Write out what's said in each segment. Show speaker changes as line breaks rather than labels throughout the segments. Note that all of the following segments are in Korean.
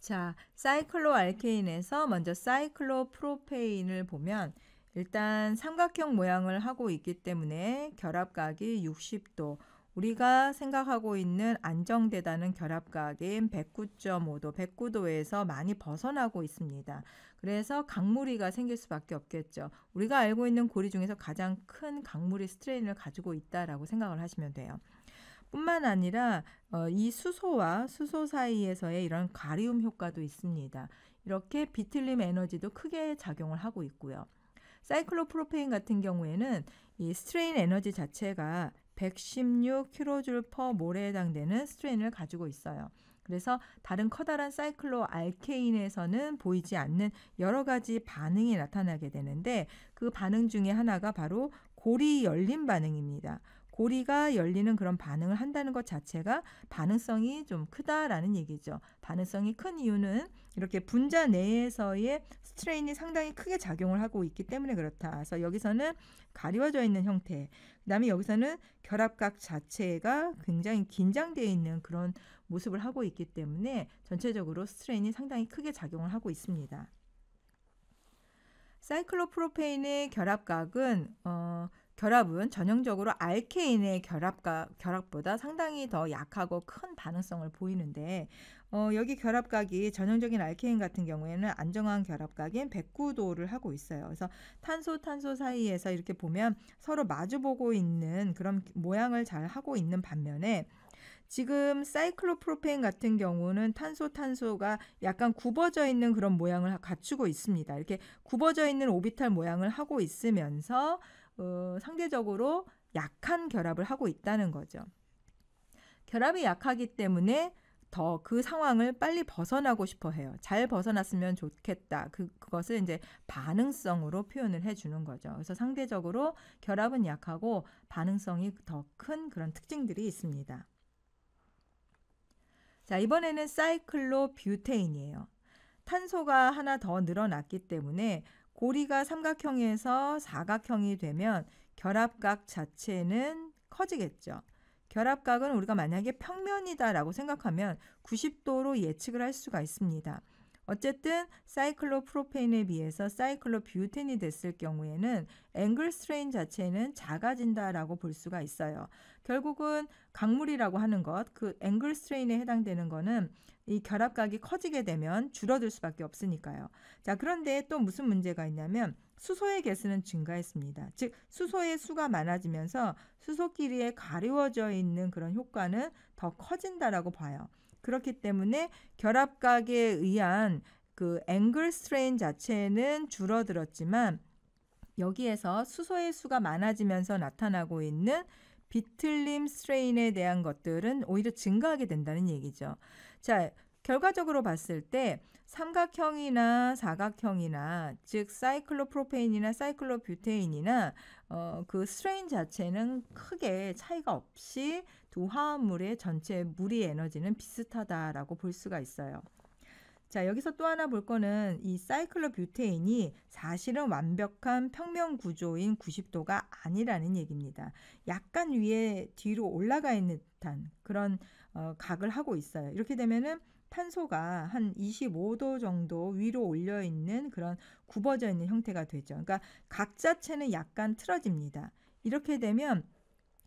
자, 사이클로알케인에서 먼저 사이클로프로페인을 보면 일단 삼각형 모양을 하고 있기 때문에 결합각이 60도, 우리가 생각하고 있는 안정되다는 결합각인 109.5도, 109도에서 많이 벗어나고 있습니다. 그래서 강물이가 생길 수밖에 없겠죠. 우리가 알고 있는 고리 중에서 가장 큰 강물이 스트레인을 가지고 있다라고 생각을 하시면 돼요. 뿐만 아니라 어, 이 수소와 수소 사이에서의 이런 가리움 효과도 있습니다. 이렇게 비틀림 에너지도 크게 작용을 하고 있고요. 사이클로프로페인 같은 경우에는 이 스트레인 에너지 자체가 116 킬로줄 퍼 몰에 해당되는 스트레인을 가지고 있어요. 그래서 다른 커다란 사이클로 알케인에서는 보이지 않는 여러 가지 반응이 나타나게 되는데 그 반응 중에 하나가 바로 고리 열림 반응입니다. 고리가 열리는 그런 반응을 한다는 것 자체가 반응성이 좀 크다라는 얘기죠. 반응성이 큰 이유는 이렇게 분자 내에서의 스트레인이 상당히 크게 작용을 하고 있기 때문에 그렇다. 그래서 여기서는 가리워져 있는 형태. 그다음에 여기서는 결합각 자체가 굉장히 긴장되어 있는 그런 모습을 하고 있기 때문에 전체적으로 스트레인이 상당히 크게 작용을 하고 있습니다. 사이클로프로페인의 결합각은 어, 결합은 전형적으로 알케인의 결합과 결합보다 상당히 더 약하고 큰 반응성을 보이는데 어, 여기 결합각이 전형적인 알케인 같은 경우에는 안정한 결합각인 109도를 하고 있어요. 그래서 탄소 탄소 사이에서 이렇게 보면 서로 마주보고 있는 그런 모양을 잘 하고 있는 반면에 지금 사이클로프로페인 같은 경우는 탄소 탄소가 약간 굽어져 있는 그런 모양을 갖추고 있습니다. 이렇게 굽어져 있는 오비탈 모양을 하고 있으면서 어, 상대적으로 약한 결합을 하고 있다는 거죠. 결합이 약하기 때문에 더 그 상황을 빨리 벗어나고 싶어 해요. 잘 벗어났으면 좋겠다. 그, 그것을 이제 반응성으로 표현을 해주는 거죠. 그래서 상대적으로 결합은 약하고 반응성이 더 큰 그런 특징들이 있습니다. 자, 이번에는 사이클로뷰테인이에요. 탄소가 하나 더 늘어났기 때문에 고리가 삼각형에서 사각형이 되면 결합각 자체는 커지겠죠. 결합각은 우리가 만약에 평면이다라고 생각하면 90도로 예측을 할 수가 있습니다. 어쨌든 사이클로프로페인에 비해서 사이클로뷰텐이 됐을 경우에는 앵글 스트레인 자체는 작아진다라고 볼 수가 있어요. 결국은 강물이라고 하는 것, 그 앵글 스트레인에 해당되는 것은 이 결합각이 커지게 되면 줄어들 수밖에 없으니까요. 자, 그런데 또 무슨 문제가 있냐면 수소의 개수는 증가했습니다. 즉 수소의 수가 많아지면서 수소끼리에 가리워져 있는 그런 효과는 더 커진다라고 봐요. 그렇기 때문에 결합각에 의한 그 앵글 스트레인 자체는 줄어들었지만 여기에서 수소의 수가 많아지면서 나타나고 있는 비틀림 스트레인에 대한 것들은 오히려 증가하게 된다는 얘기죠. 자, 결과적으로 봤을 때 삼각형이나 사각형이나 즉 사이클로프로페인이나 사이클로뷰테인이나 어, 그 스트레인 자체는 크게 차이가 없이 두 화합물의 전체 물의 에너지는 비슷하다라고 볼 수가 있어요. 자, 여기서 또 하나 볼 거는 이 사이클로뷰테인이 사실은 완벽한 평면 구조인 90도가 아니라는 얘기입니다. 약간 위에 뒤로 올라가 있는 듯한 그런 어, 각을 하고 있어요. 이렇게 되면은 탄소가 한 25도 정도 위로 올려 있는 그런 굽어져 있는 형태가 되죠. 그러니까 각 자체는 약간 틀어집니다. 이렇게 되면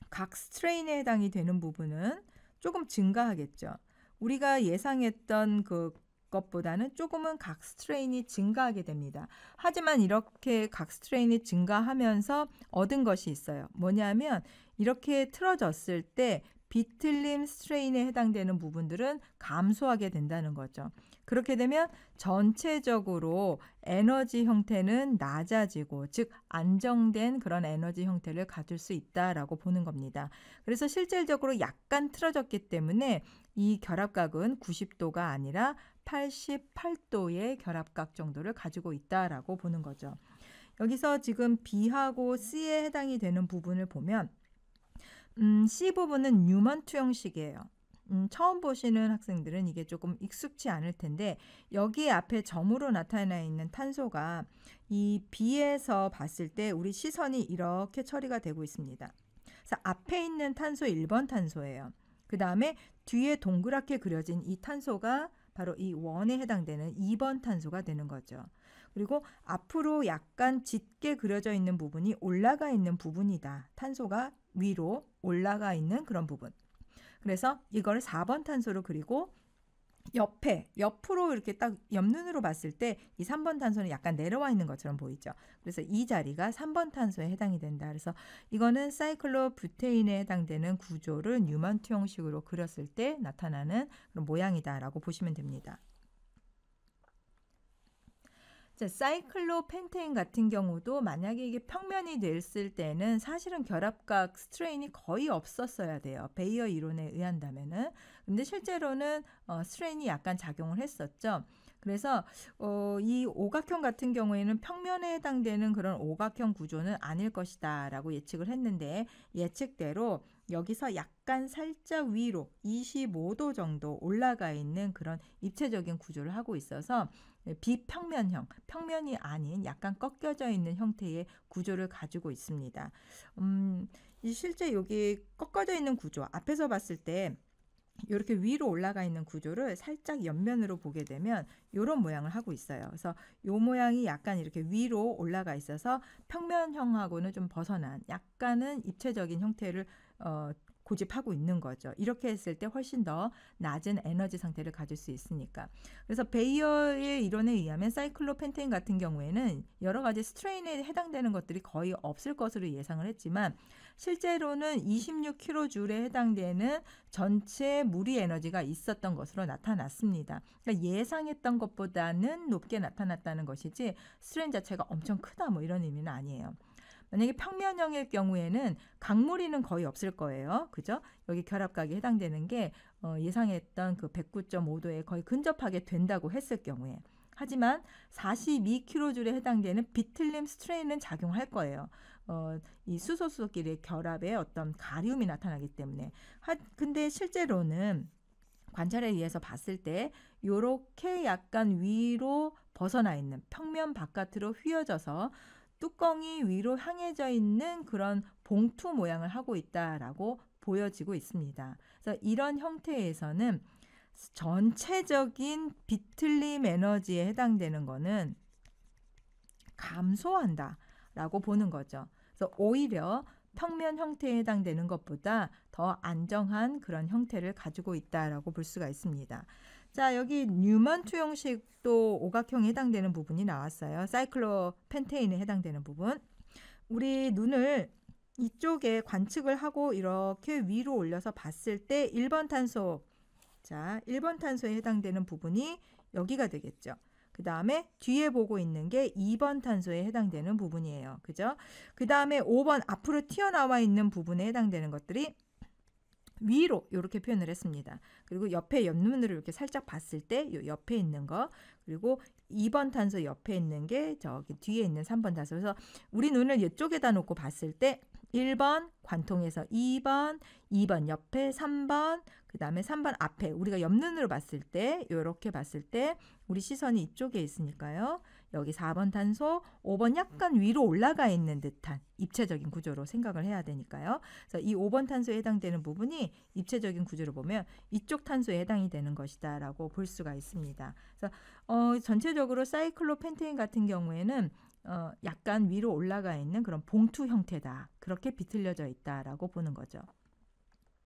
각 스트레인에 해당이 되는 부분은 조금 증가하겠죠. 우리가 예상했던 그 것보다는 조금은 각 스트레인이 증가하게 됩니다. 하지만 이렇게 각 스트레인이 증가하면서 얻은 것이 있어요. 뭐냐면 이렇게 틀어졌을 때 비틀림 스트레인에 해당되는 부분들은 감소하게 된다는 거죠. 그렇게 되면 전체적으로 에너지 형태는 낮아지고 즉 안정된 그런 에너지 형태를 가질 수 있다라고 보는 겁니다. 그래서 실질적으로 약간 틀어졌기 때문에 이 결합각은 90도가 아니라 188도의 결합각 정도를 가지고 있다라고 보는 거죠. 여기서 지금 B하고 C에 해당이 되는 부분을 보면 음, C 부분은 뉴먼트 형식이에요. 음, 처음 보시는 학생들은 이게 조금 익숙치 않을 텐데 여기 앞에 점으로 나타나 있는 탄소가 이 B에서 봤을 때 우리 시선이 이렇게 처리가 되고 있습니다. 그래서 앞에 있는 탄소 1번 탄소예요. 그 다음에 뒤에 동그랗게 그려진 이 탄소가 바로 이 원에 해당되는 2번 탄소가 되는 거죠. 그리고 앞으로 약간 짙게 그려져 있는 부분이 올라가 있는 부분이다. 탄소가 위로 올라가 있는 그런 부분. 그래서 이걸 4번 탄소로 그리고 옆에 옆으로 이렇게 딱 옆눈으로 봤을 때 이 3번 탄소는 약간 내려와 있는 것처럼 보이죠. 그래서 이 자리가 3번 탄소에 해당이 된다. 그래서 이거는 사이클로뷰테인에 해당되는 구조를 뉴먼트 형식으로 그렸을 때 나타나는 그런 모양이다라고 보시면 됩니다. 자, 사이클로펜테인 같은 경우도 만약에 이게 평면이 됐을 때는 사실은 결합각 스트레인이 거의 없었어야 돼요. 베이어 이론에 의한다면은. 근데 실제로는 어, 스트레인이 약간 작용을 했었죠. 그래서 어, 이 오각형 같은 경우에는 평면에 해당되는 그런 오각형 구조는 아닐 것이다라고 예측을 했는데 예측대로 여기서 약간 살짝 위로 25도 정도 올라가 있는 그런 입체적인 구조를 하고 있어서 네, 비평면형, 평면이 아닌 약간 꺾여져 있는 형태의 구조를 가지고 있습니다. 음, 이 실제 여기 꺾어져 있는 구조, 앞에서 봤을 때 이렇게 위로 올라가 있는 구조를 살짝 옆면으로 보게 되면 이런 모양을 하고 있어요. 그래서 이 모양이 약간 이렇게 위로 올라가 있어서 평면형하고는 좀 벗어난 약간은 입체적인 형태를 어, 고집하고 있는 거죠. 이렇게 했을 때 훨씬 더 낮은 에너지 상태를 가질 수 있으니까. 그래서 베이어의 이론에 의하면 사이클로펜테인 같은 경우에는 여러 가지 스트레인에 해당되는 것들이 거의 없을 것으로 예상을 했지만 실제로는 26kJ에 해당되는 전체 물리 에너지가 있었던 것으로 나타났습니다. 그러니까 예상했던 것보다는 높게 나타났다는 것이지 스트레인 자체가 엄청 크다 뭐 이런 의미는 아니에요. 만약에 평면형일 경우에는 강물이는 거의 없을 거예요. 그죠? 여기 결합각이 해당되는 게 어, 예상했던 그 109.5도에 거의 근접하게 된다고 했을 경우에. 하지만 42kJ에 해당되는 비틀림 스트레인은 작용할 거예요. 어, 이 수소수소끼리의 결합에 어떤 가리움이 나타나기 때문에. 하, 근데 실제로는 관찰에 의해서 봤을 때 요렇게 약간 위로 벗어나 있는 평면 바깥으로 휘어져서 뚜껑이 위로 향해져 있는 그런 봉투 모양을 하고 있다라고 보여지고 있습니다. 그래서 이런 형태에서는 전체적인 비틀림 에너지에 해당되는 거는 감소한다라고 보는 거죠. 그래서 오히려 평면 형태에 해당되는 것보다 더 안정한 그런 형태를 가지고 있다라고 볼 수가 있습니다. 자, 여기 뉴먼투 형식도 오각형에 해당되는 부분이 나왔어요. 사이클로펜테인에 해당되는 부분. 우리 눈을 이쪽에 관측을 하고 이렇게 위로 올려서 봤을 때 1번 탄소 자, 1번 탄소에 해당되는 부분이 여기가 되겠죠. 그 다음에 뒤에 보고 있는 게 2번 탄소에 해당되는 부분이에요. 그죠? 그 다음에 5번 앞으로 튀어나와 있는 부분에 해당되는 것들이 위로 이렇게 표현을 했습니다. 그리고 옆에 옆눈으로 이렇게 살짝 봤을 때 요 옆에 있는 거 그리고 2번 탄소 옆에 있는 게 저기 뒤에 있는 3번 탄소. 그래서 우리 눈을 이쪽에다 놓고 봤을 때 1번 관통해서 2번, 2번 옆에 3번, 그다음에 3번 앞에 우리가 옆눈으로 봤을 때 요렇게 봤을 때 우리 시선이 이쪽에 있으니까요. 여기 4번 탄소, 5번 약간 위로 올라가 있는 듯한 입체적인 구조로 생각을 해야 되니까요. 그래서 이 5번 탄소에 해당되는 부분이 입체적인 구조를 보면 이쪽 탄소에 해당이 되는 것이다라고 볼 수가 있습니다. 그래서 어, 전체적으로 사이클로펜테인 같은 경우에는 어, 약간 위로 올라가 있는 그런 봉투 형태다. 그렇게 비틀려져 있다라고 보는 거죠.